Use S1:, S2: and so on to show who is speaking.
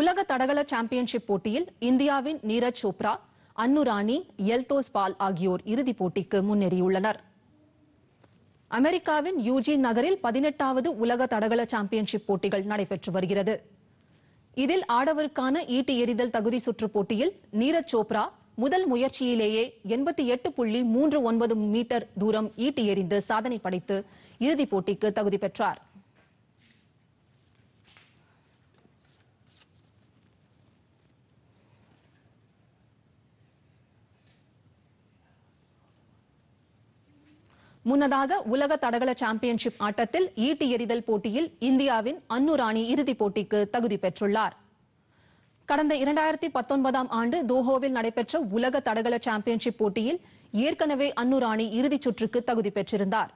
S1: உலக தடகள சாம்பியன்ஷிப் போட்டியில் இந்தியாவின் நீரஜ் சோப்ரா அன்னுராணி எல்தோஸ் பால் ஆகியோர் இறுதிப் போட்டிக்கு முன்னேறியுள்ளனர் அமெரிக்காவின் யூஜி நகரில் பதினெட்டாவது உலக தடகள சாம்பியன்ஷிப் போட்டிகள் நடைபெற்று வருகிறது இதில் ஆடவருக்கான ஈட்டி எறிதல் தகுதி சுற்று போட்டியில் நீரஜ் சோப்ரா முதல் முயற்சியிலேயே எண்பத்தி எட்டு புள்ளி மூன்று ஒன்பது மீட்டர் தூரம் ஈட்டி எறிந்து சாதனை படைத்து இறுதிப் போட்டிக்கு தகுதி பெற்றாா் முன்னதாக உலக தடகள சாம்பியன்ஷிப் ஆட்டத்தில் ஈட்டி எறிதல் போட்டியில் இந்தியாவின் அன்னுராணி இறுதிப் போட்டிக்கு தகுதி பெற்றுள்ளார் கடந்த இரண்டாயிரத்தி பத்தொன்பதாம் ஆண்டு தோஹோவில் நடைபெற்ற உலக தடகள சாம்பியன்ஷிப் போட்டியில் ஏற்கனவே அன்னுராணி இறுதிச் சுற்றுக்கு தகுதி பெற்றிருந்தார்